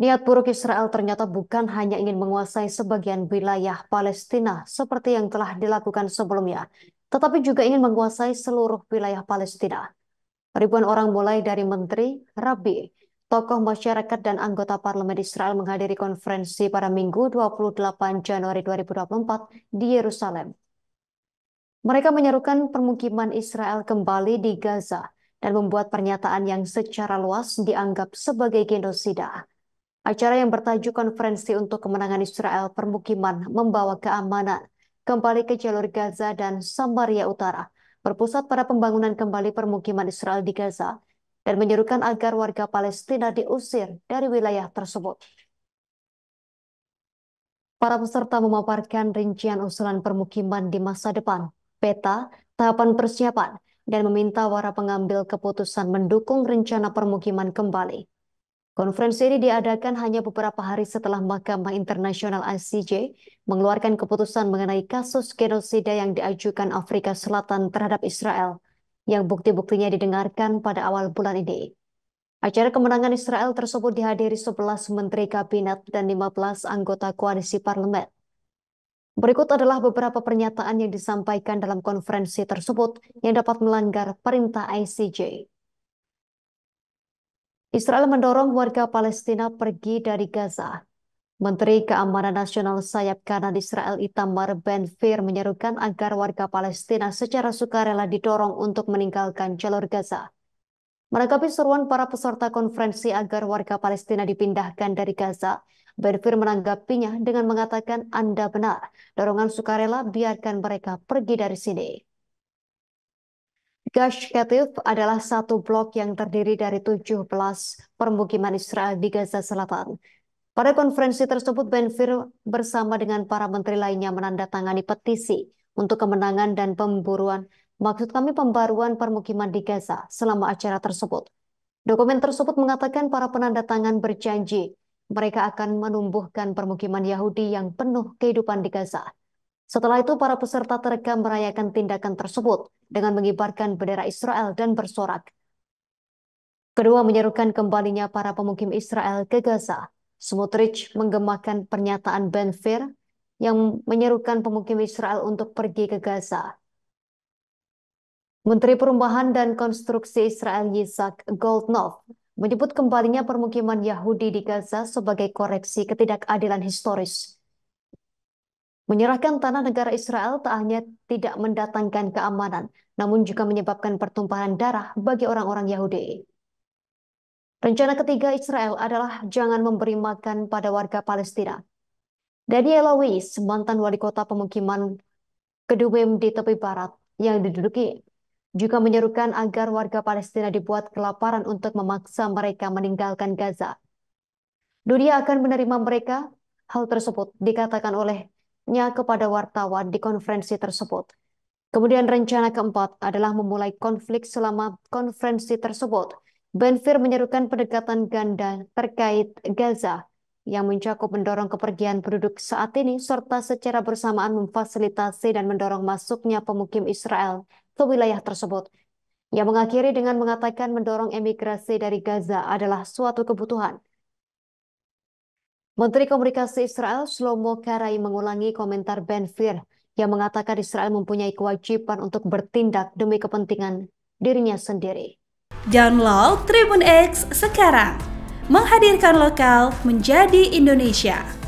Niat buruk Israel ternyata bukan hanya ingin menguasai sebagian wilayah Palestina seperti yang telah dilakukan sebelumnya, tetapi juga ingin menguasai seluruh wilayah Palestina. Ribuan orang mulai dari menteri, rabi, tokoh masyarakat dan anggota parlemen Israel menghadiri konferensi pada Minggu 28 Januari 2024 di Yerusalem. Mereka menyerukan permukiman Israel kembali di Gaza dan membuat pernyataan yang secara luas dianggap sebagai genosida. Acara yang bertajuk Konferensi untuk Kemenangan Israel Permukiman Membawa Keamanan kembali ke jalur Gaza dan Samaria Utara berpusat pada pembangunan kembali permukiman Israel di Gaza dan menyerukan agar warga Palestina diusir dari wilayah tersebut. Para peserta memaparkan rincian usulan permukiman di masa depan, peta, tahapan persiapan, dan meminta para pengambil keputusan mendukung rencana permukiman kembali. Konferensi ini diadakan hanya beberapa hari setelah Mahkamah Internasional ICJ mengeluarkan keputusan mengenai kasus genosida yang diajukan Afrika Selatan terhadap Israel, yang bukti-buktinya didengarkan pada awal bulan ini. Acara kemenangan Israel tersebut dihadiri 11 Menteri Kabinet dan 15 anggota Koalisi Parlemen. Berikut adalah beberapa pernyataan yang disampaikan dalam konferensi tersebut yang dapat melanggar perintah ICJ. Israel mendorong warga Palestina pergi dari Gaza. Menteri Keamanan Nasional Sayap Kanan Israel Itamar ben Fir menyerukan agar warga Palestina secara sukarela didorong untuk meninggalkan jalur Gaza. Menanggapi seruan para peserta konferensi agar warga Palestina dipindahkan dari Gaza, ben Fir menanggapinya dengan mengatakan Anda benar, dorongan sukarela biarkan mereka pergi dari sini. Gash Katif adalah satu blok yang terdiri dari 17 permukiman Israel di Gaza Selatan. Pada konferensi tersebut, Benvir bersama dengan para menteri lainnya menandatangani petisi untuk kemenangan dan pemburuan, maksud kami pembaruan permukiman di Gaza selama acara tersebut. Dokumen tersebut mengatakan para penandatangan berjanji mereka akan menumbuhkan permukiman Yahudi yang penuh kehidupan di Gaza setelah itu, para peserta terekam merayakan tindakan tersebut dengan mengibarkan bendera Israel dan bersorak. Kedua menyerukan kembalinya para pemukim Israel ke Gaza. Smotrich menggemakan pernyataan Ben Fir yang menyerukan pemukim Israel untuk pergi ke Gaza. Menteri Perumahan dan Konstruksi Israel Yitzhak Goldnov menyebut kembalinya permukiman Yahudi di Gaza sebagai koreksi ketidakadilan historis Menyerahkan tanah negara Israel tak hanya tidak mendatangkan keamanan, namun juga menyebabkan pertumpahan darah bagi orang-orang Yahudi. Rencana ketiga Israel adalah jangan memberi makan pada warga Palestina. Daniel Lewis, mantan wali kota pemukiman Kedumim di tepi barat yang diduduki, juga menyerukan agar warga Palestina dibuat kelaparan untuk memaksa mereka meninggalkan Gaza. Dunia akan menerima mereka. Hal tersebut dikatakan oleh pendapatnya kepada wartawan di konferensi tersebut. Kemudian rencana keempat adalah memulai konflik selama konferensi tersebut. Benfir menyerukan pendekatan ganda terkait Gaza yang mencakup mendorong kepergian penduduk saat ini serta secara bersamaan memfasilitasi dan mendorong masuknya pemukim Israel ke wilayah tersebut. Yang mengakhiri dengan mengatakan mendorong emigrasi dari Gaza adalah suatu kebutuhan Menteri Komunikasi Israel Shlomo Karai mengulangi komentar Ben Fir yang mengatakan Israel mempunyai kewajiban untuk bertindak demi kepentingan dirinya sendiri. Download Tribun X sekarang, menghadirkan lokal menjadi Indonesia.